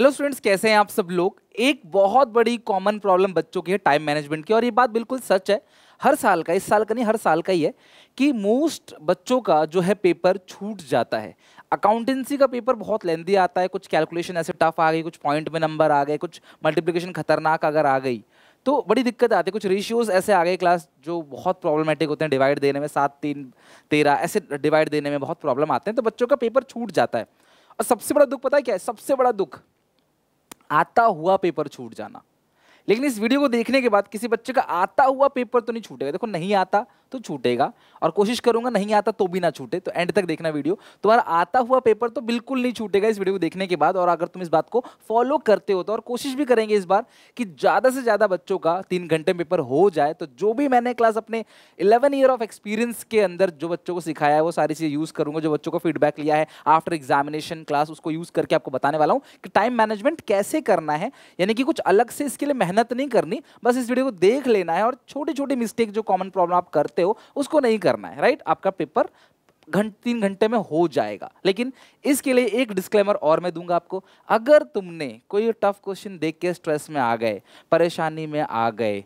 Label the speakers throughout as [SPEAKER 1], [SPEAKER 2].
[SPEAKER 1] hello students कैसे हैं आप सब लोग एक बहुत बड़ी कॉमन प्रॉब्लम बच्चों की है टाइम मैनेजमेंट की और ये बात बिल्कुल सच है हर साल का इस साल का नहीं हर साल का ही है कि मोस्ट बच्चों का जो है पेपर छूट जाता है अकाउंटेंसी का पेपर बहुत लेंदी आता है कुछ कैलकुलेशन ऐसे टफ आ गई कुछ पॉइंट में नंबर आ गए कुछ मल्टीप्लीकेशन खतरनाक अगर आ गई तो बड़ी दिक्कत आती है कुछ रेशियोज ऐसे आ गए क्लास जो बहुत प्रॉब्लमेटिक होते हैं डिवाइड देने में सात तीन तेरह ऐसे डिवाइड देने में बहुत प्रॉब्लम आते हैं तो बच्चों का पेपर छूट जाता है और सबसे बड़ा दुख पता है क्या है सबसे बड़ा दुख आता हुआ पेपर छूट जाना लेकिन इस वीडियो को देखने के बाद किसी बच्चे का आता हुआ पेपर तो नहीं छूटेगा देखो नहीं आता तो छूटेगा और कोशिश करूंगा नहीं आता तो भी ना छूटे तो एंड तक देखना वीडियो तुम्हारा आता हुआ पेपर तो बिल्कुल नहीं छूटेगा इस वीडियो को देखने के बाद और अगर तुम इस बात को फॉलो करते हो तो और कोशिश भी करेंगे इस बार कि ज़्यादा से ज़्यादा बच्चों का तीन घंटे में पेपर हो जाए तो जो भी मैंने क्लास अपने इलेवन ईयर ऑफ एक्सपीरियंस के अंदर जो बच्चों को सिखाया है वो सारी चीज़ें यूज़ करूँगा जो बच्चों को फीडबैक लिया है आफ्टर एग्जामिनेशन क्लास उसको यूज़ करके आपको बताने वाला हूँ कि टाइम मैनेजमेंट कैसे करना है यानी कि कुछ अलग से इसके लिए मेहनत नहीं करनी बस इस वीडियो को देख लेना है और छोटी छोटी मिस्टेक जो कॉमन प्रॉब्लम आप करते हो उसको नहीं करना है राइट आपका पेपर घंट तीन घंटे में हो जाएगा लेकिन इसके लिए एक डिस्क्लेमर और मैं दूंगा आपको अगर तुमने कोई टफ क्वेश्चन देख के स्ट्रेस में आ गए परेशानी में आ गए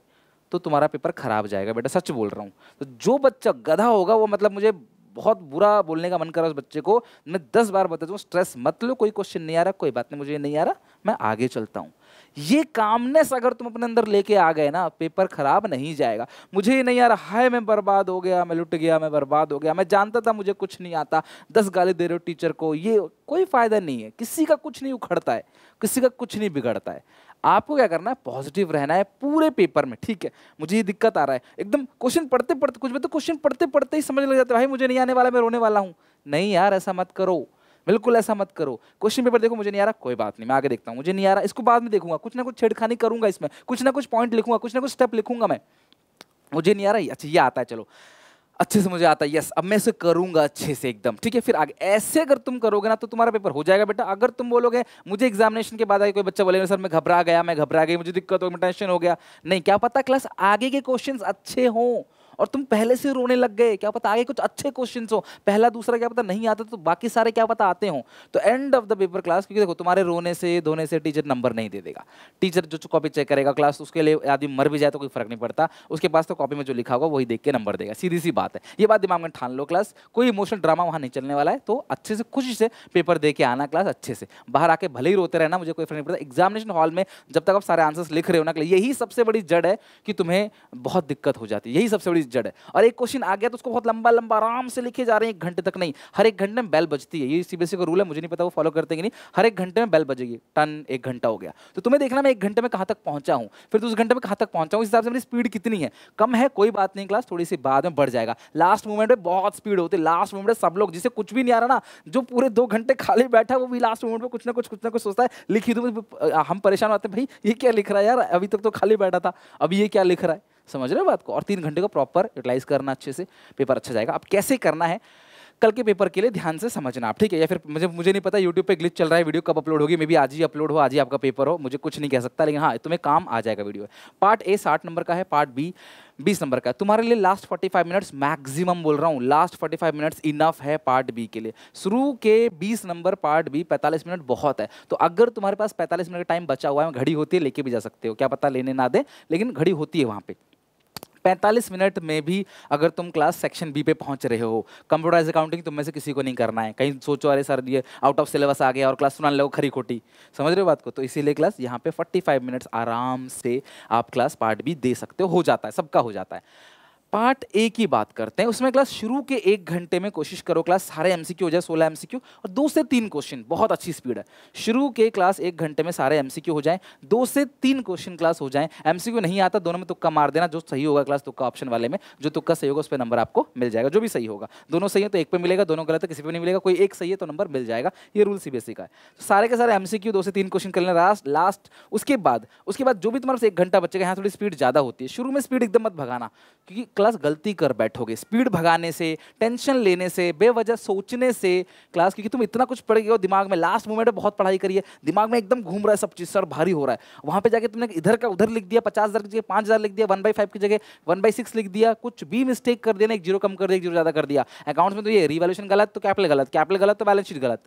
[SPEAKER 1] तो तुम्हारा पेपर खराब जाएगा बेटा सच बोल रहा हूँ तो जो बच्चा गधा होगा वो मतलब मुझे बहुत बुरा बोलने का मन कर रहा उस बच्चे को मैं दस बार बता दूँ स्ट्रेस मत लो कोई क्वेश्चन नहीं आ रहा कोई बात नहीं मुझे नहीं आ रहा मैं आगे चलता हूँ ये कामनेस अगर तुम अपने अंदर लेके आ गए ना पेपर खराब नहीं जाएगा मुझे ये नहीं आ रहा हाय मैं बर्बाद हो गया मैं लुट गया मैं बर्बाद हो गया मैं जानता था मुझे कुछ नहीं आता दस गाली दे रहे हो टीचर को ये कोई फ़ायदा नहीं है किसी का कुछ नहीं उखड़ता है किसी का कुछ नहीं बिगड़ता है आपको क्या करना है पॉजिटिव रहना है पूरे पेपर में ठीक है मुझे ये दिक्कत आ रहा है एकदम क्वेश्चन पढ़ते पढ़ते कुछ भी तो क्वेश्चन पढ़ते पढ़ते ही समझ लग जाते भाई मुझे नहीं आने वाला मैं रोने वाला हूँ नहीं यार ऐसा मत करो बिल्कुल ऐसा मत करो क्वेश्चन पेपर देखो मुझे नहीं आ रहा कोई बात नहीं मैं आगे देखता हूँ मुझे नहीं आ रहा इसको बाद में देखूंगा कुछ ना कुछ छेड़खानी करूंगा इसमें कुछ ना कुछ पॉइंट लिखूंगा कुछ ना कुछ स्टेप लिखूंगा मैं मुझे नहीं आ रहा अच्छा ये आता है चलो अच्छे से मुझे आता है यस अब मैं इसे करूंगा अच्छे से एकदम ठीक है फिर आगे ऐसे अगर तुम करोगे ना तो तुम्हारा पेपर हो जाएगा बेटा अगर तुम बोलोगे मुझे एग्जामिनेशन के बाद आगे कोई बच्चा बोलेगा सर मैं घबरा गया मैं घबरा गई मुझे दिक्कत हो टेंशन हो गया नहीं क्या पता क्लास आगे के क्वेश्चन अच्छे हों और तुम पहले से रोने लग गए क्या पता आगे कुछ अच्छे क्वेश्चन हो पहला दूसरा क्या पता नहीं आता तो बाकी सारे क्या पता आते हो तो end of the paper class क्योंकि देखो तुम्हारे रोने से धोने से टीचर नंबर नहीं दे देगा टीचर जो कॉपी चेक करेगा क्लास उसके लिए आदमी मर भी जाए तो कोई फर्क नहीं पड़ता उसके पास तो कॉपी में जो लिखा होगा वही देख के नंबर देगा सीधी सी बात है ये बात दिमाग में ठान लो क्लास कोई इमोशनल ड्रामा वहाँ नहीं चलने वाला है तो अच्छे से खुशी से पेपर दे के आना क्लास अच्छे से बाहर आके भले ही रोते रहना मुझे कोई फर्क नहीं पड़ता एग्जामिनेशन हॉल में जब तक आप सारे आंसर्स लिख रहे हो ना यही सबसे बड़ी जड़ है कि तुम्हें बहुत दिक्कत हो जाती है यही सबसे बड़ी जड़ है और एक क्वेश्चन आ गया तो उसको बहुत लंबा लंबा आराम से लिखे जा रहे हैं एक घंटे तक नहीं हर एक घंटे में बैल बजती है ये सीबीएसई का रूल है मुझे नहीं पता वो फॉलो करते कि नहीं हर एक घंटे में बैल बजेगी टन एक घंटा हो गया तो तुम्हें देखना मैं एक घंटे में कहाँ तक पहुंचा हूँ फिर तो उस घंटे में कहाँ तक पहुंचा हूँ इस हिसाब से मेरी स्पीड कितनी है कम है कोई बात नहीं क्लास थोड़ी सी बाद में बढ़ जाएगा लास्ट मूवमेंट में बहुत स्पीड होती है लास्ट मूवमेंट सब लोग जिसे कुछ भी नहीं आ रहा ना जो पूरे दो घंटे खाली बैठा वो भी लास्ट मूवमेंट में कुछ ना कुछ कुछ ना कुछ सोचता है लिखी दो हम परेशान होते हैं भाई ये क्या लिख रहा है यार अभी तक तो खाली बैठा था अभी ये क्या लिख रहा है समझ रहे हो बात को और तीन घंटे को प्रॉपर यूटिलाइज करना अच्छे से पेपर अच्छा जाएगा अब कैसे करना है कल के पेपर के लिए ध्यान से समझना आप ठीक है या फिर मुझे मुझे नहीं पता यूट्यूब पे ग्लिच चल रहा है वीडियो कब अपलोड होगी मे भी आज ही अपलोड हो आज ही आपका पेपर हो मुझे कुछ नहीं कह सकता लेकिन हाँ तुम्हें काम आ जाएगा वीडियो पार्ट ए साठ नंबर का है पार्ट बी बीस नंबर का तुम्हारे लिए last forty five minutes maximum बोल रहा हूँ last forty five minutes enough है पार्ट बी के लिए शुरू के बीस नंबर पार्ट बी पैंतालीस मिनट बहुत है तो अगर तुम्हारे पास पैंतालीस मिनट का टाइम बचा हुआ है घड़ी होती है लेके भी जा सकते हो क्या पता लेने ना दे लेकिन घड़ी होती है वहाँ पर पैंतालीस मिनट में भी अगर तुम क्लास सेक्शन बी पे पहुंच रहे हो कंप्यूटराइज अकाउंटिंग तुम में से किसी को नहीं करना है कहीं सोचो अरे सर ये आउट ऑफ सिलेबस आ गया और क्लास सुनाने लगो खरी खोटी समझ रहे हो बात को तो इसीलिए क्लास यहाँ पे फोर्टी फाइव मिनट्स आराम से आप क्लास पार्ट भी दे सकते हो हो जाता है सबका हो जाता है पार्ट ए की बात करते हैं उसमें क्लास शुरू के एक घंटे में कोशिश करो क्लास सारे एम हो जाए सोलह एम और दो से तीन क्वेश्चन बहुत अच्छी स्पीड है शुरू के क्लास एक घंटे में सारे एम हो जाए दो से तीन क्वेश्चन क्लास हो जाए एम नहीं आता दोनों में तुक्का मार देना जो सही होगा क्लास तुक्का ऑप्शन वाले में जो तुक्का सही होगा उस पर नंबर आपको मिल जाएगा जो भी सही होगा दोनों सही है तो एक पर मिलेगा दोनों गलत है किसी पर नहीं मिलेगा कोई एक सही है तो नंबर मिल जाएगा ये रूल सी बेसिक है तो सारे के सारे एम दो से तीन क्वेश्चन कर लेना लास्ट लास्ट उसके बाद उसके बाद जो भी तुम्हारे एक घंटा बच्चे का यहाँ थोड़ी स्पीड ज़्यादा होती है शुरू में स्पीड एकदम मत भगाना क्योंकि क्लास गलती कर बैठोगे स्पीड भगाने से टेंशन लेने से बेवजह सोचने से क्लास क्योंकि तुम इतना कुछ पढ़ गए हो दिमाग में लास्ट मोमेंट में बहुत पढ़ाई करिए दिमाग में एकदम घूम रहा है सब चीज़ सर भारी हो रहा है वहाँ पर जाकर तुमने इधर का उधर लिख दिया पचास हज़ार की जगह पाँच हज़ार लिख दिया वन बाई फाइव की जगह वन बाई सिक्स लिख दिया कुछ भी मिस्टेक कर देना एक जीरो कम कर दिया एक जीरो ज़्यादा कर दिया अकाउंट्स में तो ये रिवैल्यूशन गलत तो कैपिटल गलत कैपिटल गलत तो बैलेंस शीट गलत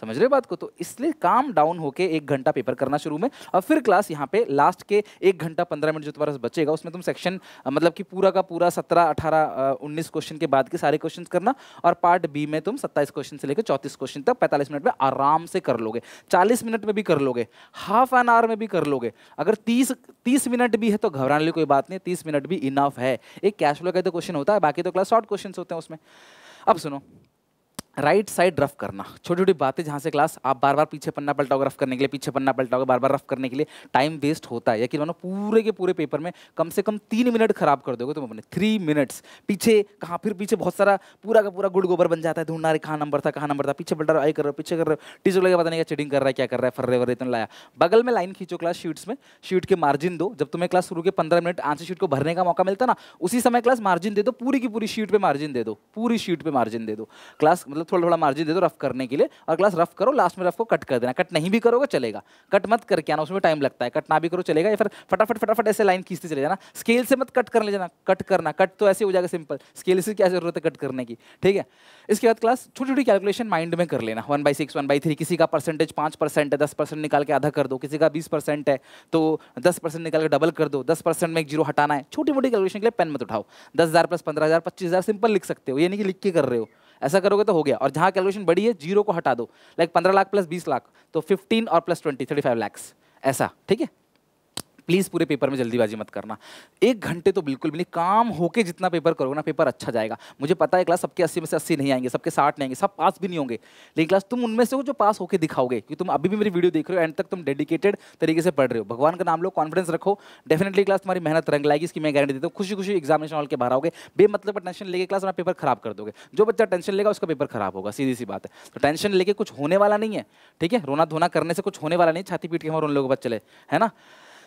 [SPEAKER 1] समझ रहे बात को तो इसलिए काम डाउन होके एक घंटा पेपर करना शुरू में और फिर क्लास यहाँ पे लास्ट के एक घंटा पंद्रह मिनट जो तुम्हारा बचेगा उसमें तुम सेक्शन मतलब कि पूरा का पूरा सत्रह अठारह उन्नीस क्वेश्चन के बाद के सारे क्वेश्चन करना और पार्ट बी में तुम सत्ताईस क्वेश्चन से लेकर चौतीस क्वेश्चन तक पैंतालीस मिनट में आराम से कर लोगे चालीस मिनट में भी कर लोगे हाफ एन आवर में भी कर लोगे अगर तीस तीस मिनट भी है तो घबराने की कोई बात नहीं तीस मिनट भी इनफ है एक कैश फ्लो का तो क्वेश्चन होता है बाकी तो क्लास शॉर्ट क्वेश्चन होते हैं उसमें अब सुनो राइट साइड रफ करना छोटी छोटी बातें जहाँ से क्लास आप बार बार पीछे पन्ना पलटाओगे रफ करने के लिए पीछे पन्ना पलटाओगे बार बार रफ करने के लिए टाइम वेस्ट होता है या कि मानो पूरे के पूरे पेपर में कम से कम तीन मिनट खराब कर दोगे तो तुम अपने थ्री मिनट्स पीछे कहाँ फिर पीछे बहुत सारा पूरा का पूरा गुड़ गोबर बन जाता है ढूंढना रही कहाँ नंबर था कहाँ नंबर था पीछे पलटा रहा आई कर रहा पीछे कर रहे हो टीचर लगे पता नहीं क्या चेडिंग कर रहा है क्या कर रहा है फर्रे वर्रे इतना लाया बगल में लाइन खींचो क्लास शीट्स में शीट के मार्जिन दो जब तुम्हें क्लास शुरू के पंद्रह मिनट आंसर शीट को भरने का मौका मिलता ना उसी समय क्लास मार्जिन दे दो पूरी की पूरी शीट पर मार्जिन दे दो पूरी शीट पर मार्जिन दे दो क्लास मतलब मतलब थोड़ा थोड़ा मार्जिन दे दो रफ करने के लिए और क्लास रफ करो लास्ट में रफ को कट कर देना कट नहीं भी करोगे चलेगा कट मत करके आना उसमें टाइम लगता है कट ना भी करो चलेगा या फिर फटाफट फटाफट ऐसे लाइन खींचते चले जाना स्केल से मत कट कर ले जाना कट करना कट तो ऐसे हो जाएगा सिंपल स्केल से क्या जरूरत है कट करने की ठीक है इसके बाद क्लास छोटी छोटी कैलकुलेशन माइंड में कर लेना one by six one by three किसी का परसेंटेज पाँच परसेंट है दस परसेंट निकाल के आधा कर दो किसी का बीस परसेंट है तो दस परसेंट निकाल के डबल कर दो दस परसेंट में एक जीरो हटाना है छोटी मोटी कैलकुलेशन के लिए पेन मत उठाओ दस हज़ार प्लस पंद्रह हज़ार पच्चीस हज़ार सिंपल लिख सकते हो ये नहीं कि लिख के कर रहे हो ऐसा करोगे तो हो गया और जहाँ कैलकुलेशन बड़ी है जीरो को हटा दो लाइक पंद्रह लाख प्लस बीस लाख तो फिफ्टीन और plus twenty thirty five lakhs ऐसा ठीक है प्लीज़ पूरे पेपर में जल्दीबाजी मत करना एक घंटे तो बिल्कुल भी नहीं काम होके जितना पेपर करोगे ना पेपर अच्छा जाएगा मुझे पता है क्लास सबके अस्सी में से अस्सी नहीं आएंगे सबके साठ नहीं आएंगे सब पास भी नहीं होंगे लेकिन क्लास तुम उनमें से हो जो पास होकर दिखाओगे कि तुम अभी भी मेरी वीडियो देख रहे हो एंड तक तुम डेडिकेटेड तरीके से पढ़ रहे हो भगवान का नाम लो कॉन्फिडेंस रखो डेफिनेटली क्लास तुम्हारी मेहनत रंग लाएगी इसकी मैं गारंटी देता हूँ खुशी खुशी एग्जामिनेशन हॉल के बाहर आओगे बेमतलब टेंशन लेके क्लास अपना पेपर खराब कर दोगे जो बच्चा टेंशन लेगा उसका पेपर खराब होगा सीधी सी बात है तो टेंशन लेके कुछ होने वाला नहीं है ठीक है रोना धोना करने से कुछ होने वाला नहीं छाती पीट के हम और उन लोगों पर चले है ना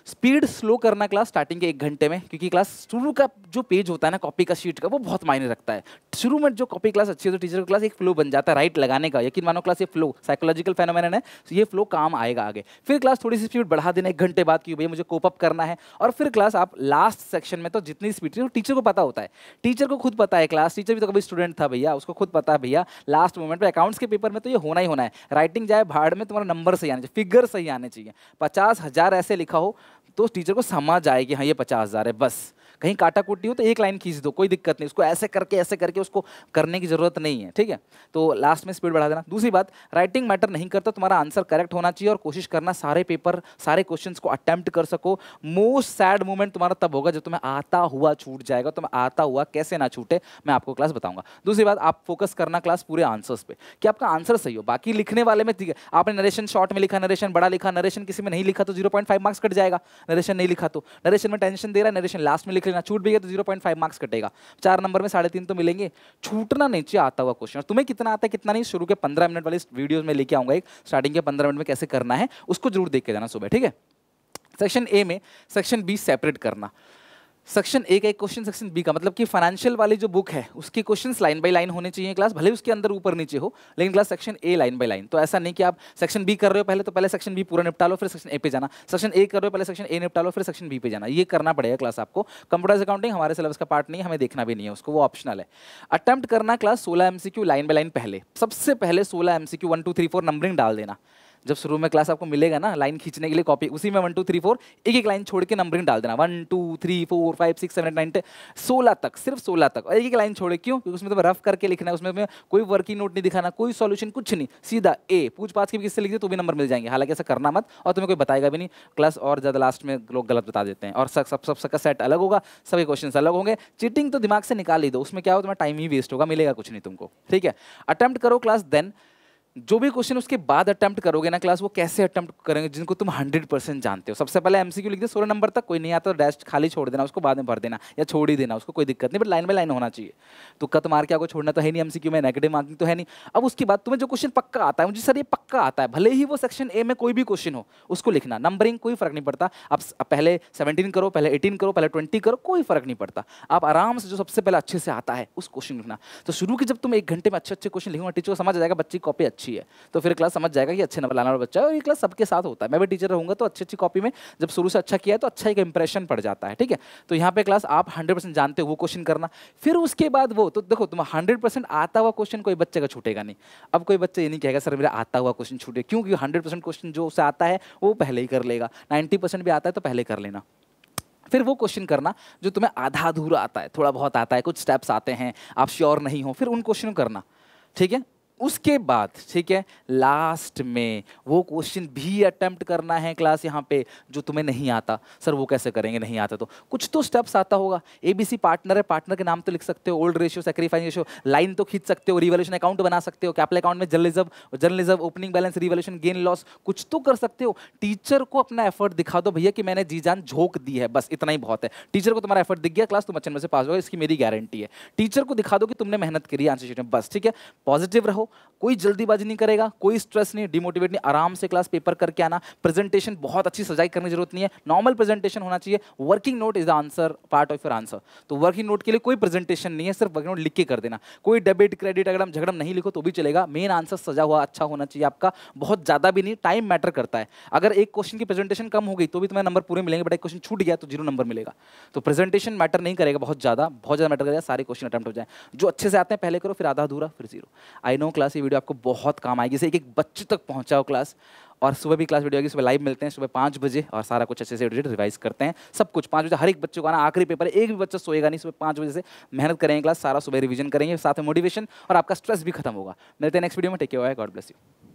[SPEAKER 1] स्पीड स्लो करना क्लास स्टार्टिंग के एक घंटे में क्योंकि क्लास शुरू का जो पेज होता है ना कॉपी का शीट का वो बहुत मायने रखता है शुरू में जो कॉपी क्लास अच्छी है तो टीचर का क्लास एक फ्लो बन जाता है राइट लगाने का यकीन मानो क्लास ये फ्लो साइकोलॉजिकल फेनोमेन है तो ये फ्लो काम आएगा आगे फिर क्लास थोड़ी सी स्पीड बढ़ा देना एक घंटे बाद कि भैया मुझे कोप अप करना है और फिर क्लास आप लास्ट सेक्शन में तो जितनी स्पीड थी टीचर को पता होता है टीचर को खुद पता है क्लास टीचर भी तो कभी स्टूडेंट था भैया उसको खुद पता है भैया लास्ट मोमेंट पर अकाउंट्स के पेपर में तो ये होना ही होना है राइटिंग जाए भाड़ में तुम्हारा नंबर सही आना चाहिए फिगर सही आने चाहिए पचास हज़ार ऐसे लिखा हो तो उस टीचर को समझ आए कि हाँ ये पचास हज़ार है बस कहीं काटा कुटी हो तो एक लाइन खींच दो कोई दिक्कत नहीं उसको ऐसे करके ऐसे करके उसको करने की ज़रूरत नहीं है ठीक है तो लास्ट में स्पीड बढ़ा देना दूसरी बात राइटिंग मैटर नहीं करता तुम्हारा आंसर करेक्ट होना चाहिए और कोशिश करना सारे पेपर सारे क्वेश्चन को अटैम्प्ट कर सको मोस्ट सैड मोमेंट तुम्हारा तब होगा जब तुम्हें आता हुआ छूट जाएगा तुम्हें आता हुआ कैसे ना छूटे मैं आपको क्लास बताऊंगा दूसरी बात आप फोकस करना क्लास पूरे आंसर्स पे कि आपका आंसर सही हो बाकी लिखने वाले में ठीक है आपने नरेशन शॉर्ट में लिखा नरेशन बड़ा लिखा नरेशन किसी में नहीं लिखा तो जीरो मार्क्स कट जाएगा नरेशन नहीं लिखा तो नरेशन में टेंशन दे रहा है नरेशन लास्ट में लिखा लिख लेना छूट भी गया तो जीरो पॉइंट फाइव मार्क्स कटेगा चार नंबर में साढ़े तीन तो मिलेंगे छूटना नहीं चाहिए आता हुआ क्वेश्चन और तुम्हें कितना आता है कितना नहीं शुरू के पंद्रह मिनट वाली वीडियो में लेके आऊंगा एक स्टार्टिंग के पंद्रह मिनट में कैसे करना है उसको जरूर देख के जाना सुबह ठीक है सेक्शन ए में सेक्शन बी सेपरेट करना सेक्शन ए का एक क्वेश्चन सेक्शन बी का मतलब कि फाइनेंशियल वाली जो बुक है उसकी क्वेश्चन लाइन बाई लाइन होने चाहिए क्लास भले उसके अंदर ऊपर नीचे हो लेकिन class section A line by line तो ऐसा नहीं कि आप सेक्शन बी कर रहे हो पहले तो पहले सेक्शन बी पूरा निपटा लो फिर सेक्शन ए पे जाना सेक्शन ए कर रहे हो पहले सेक्शन ए निपटा लो फिर सेक्शन बी पे जाना ये करना पड़ेगा क्लास आपको कंप्यूटर्स अकाउंटिंग हमारे सिलेबस का पार्ट नहीं हमें देखना भी नहीं है उसको वो ऑप्शनल है अटैम्प्ट करना क्लास सोलह एम लाइन बाई लाइन पहले सबसे पहले सोलह M C Q one two three four numbering डाल देना जब शुरू में क्लास आपको मिलेगा ना लाइन खींचने के लिए कॉपी उसी में वन टू थ्री फोर एक एक लाइन छोड़ के नंबरिंग डाल देना one two three four five six seven eight nine सोलह तक सिर्फ सोलह तक और एक एक लाइन छोड़े क्यों क्योंकि उसमें तो रफ करके लिखना है उसमें कोई वर्किंग नोट नहीं दिखाना कोई सोल्यूशन कुछ नहीं सीधा ए पूछ पाछ के किससे लिख दे तो भी नंबर मिल जाएंगे हालांकि ऐसा करना मत और तुम्हें कोई बताएगा भी नहीं क्लास और ज़्यादा लास्ट में लोग गलत बता देते हैं और सब सब सबका सेट अलग होगा सभी क्वेश्चन अलग होंगे चीटिंग तो दिमाग से निकाल ही दो उसमें क्या हो तुम्हारा टाइम ही वेस्ट होगा मिलेगा कुछ नहीं तुमको ठीक है अटैम्प्ट करो क्लास देन जो भी क्वेश्चन उसके बाद अटैम्प्ट करोगे ना क्लास वो कैसे अटैम्प्ट करेंगे जिनको तुम हंड्रेड परसेंट जानते हो सबसे पहले एमसीक्यू लिख दे सोलह नंबर तक कोई नहीं आता तो डैश खाली छोड़ देना उसको बाद में भर देना या छोड़ ही देना उसको कोई दिक्कत नहीं बट लाइन बाई लाइन होना चाहिए तो कत मार के आपको छोड़ना तो है नहीं एम में नेगेटिव मार्किंग तो है नहीं अब उसके बाद तुम्हें जो क्वेश्चन पक्का आता है मुझे सर ये पक्का आता है भले ही वो सेक्शन ए में कोई भी क्वेश्चन हो उसको लिखना नंबरिंग कोई फर्क नहीं पड़ता आप पहले सेवनटीन करो पहले एटीन करो पहले ट्वेंटी करो कोई फर्क नहीं पड़ता आप आराम से जो सबसे पहले अच्छे से आता है उस क्वेश्चन लिखना तो शुरू की जब तुम एक घंटे में अच्छे अच्छे क्वेश्चन लिखो टीचर को समझ आ जाएगा बच्चे की कॉपी अच्छी अच्छी है तो फिर क्लास समझ जाएगा कि अच्छे नंबर लाना वाला बच्चा है और ये क्लास सबके साथ होता है मैं भी टीचर रहूँगा तो अच्छी अच्छी कॉपी में जब शुरू से अच्छा किया है तो अच्छा एक इंप्रेशन पड़ जाता है ठीक है तो यहाँ पे क्लास आप हंड्रेड जानते हो वो क्वेश्चन करना फिर उसके बाद वो तो देखो तुम हंड्रेड आता हुआ क्वेश्चन कोई बच्चे का छूटेगा नहीं अब कोई बच्चा ये नहीं कहेगा सर मेरा आता हुआ क्वेश्चन छूटे क्योंकि हंड्रेड क्वेश्चन जो उसे आता है वो पहले ही कर लेगा नाइन्टी भी आता है तो पहले कर लेना फिर वो क्वेश्चन करना जो तुम्हें आधा अधूरा आता है थोड़ा बहुत आता है कुछ स्टेप्स आते हैं आप श्योर नहीं हो फिर उन क्वेश्चन करना ठीक है उसके बाद ठीक है लास्ट में वो क्वेश्चन भी अटैम्प्ट करना है क्लास यहाँ पे जो तुम्हें नहीं आता सर वो कैसे करेंगे नहीं आता तो कुछ तो स्टेप्स आता होगा एबीसी पार्टनर है पार्टनर के नाम तो लिख सकते हो old ratio sacrifice ratio line तो खींच सकते हो रिवोल्यूशन अकाउंट बना सकते हो कैपल अकाउंट में journalism journalism opening balance revaluation gain loss कुछ तो कर सकते हो टीचर को अपना एफर्ट दिखा दो भैया कि मैंने जी जान झोंक दी है बस इतना ही बहुत है टीचर को तुम्हारा एफर्ट दिख गया क्लास तुम अच्छे में से पास होगा इसकी मेरी गारंटी है टीचर को दिखा दो कि तुमने मेहनत करी आंसर शीट में बस ठीक है पॉजिटिव रहो कोई जल्दीबाजी नहीं करेगा कोई स्ट्रेस नहीं डिमोटिवेट नहीं आराम से क्लास पेपर करके आना प्रेजेंटेशन बहुत अच्छी सजाई करने की जरूरत नहीं है नॉर्मल प्रेजेंटेशन होना चाहिए working note is the answer part of your answer तो वर्किंग नोट के लिए कोई प्रेजेंटेशन नहीं है सिर्फ वर्किंग नोट लिख के कर देना कोई डेबिट क्रेडिट अगर हम झगड़म नहीं लिखो तो भी चलेगा मेन आंसर सजा हुआ अच्छा होना चाहिए आपका बहुत ज़्यादा भी नहीं टाइम मैटर करता है अगर एक क्वेश्चन की प्रेजेंटेशन कम हो गई तो भी तुम्हें नंबर पूरे मिलेंगे बट एक क्वेश्चन छूट गया तो जीरो नंबर मिलेगा तो प्रेजेंटेशन मैटर नहीं करेगा बहुत ज़्यादा बहुत ज़्यादा मैटर करेगा सारे क्वेश्चन अटैम्प्ट हो जाए जो अच्छे से आते हैं पहले करो फिर आधा अधूरा फिर जीरो आई नो क्लास ये वीडियो आपको बहुत काम आएगी इसे एक एक बच्चे तक पहुंचाओ क्लास और सुबह भी क्लास वीडियो आएगी सुबह लाइव मिलते हैं सुबह पाँच बजे और सारा कुछ अच्छे से रिवाइज करते हैं सब कुछ पाँच बजे हर एक बच्चे को आना आखिरी पेपर एक भी बच्चा सोएगा नहीं सुबह पाँच बजे से मेहनत करेंगे क्लास सारा सुबह रिविजन करेंगे साथ में मोटिवेशन और आपका स्ट्रेस भी खत्म होगा मिलते हैं नेक्स्ट वीडियो में take care God bless you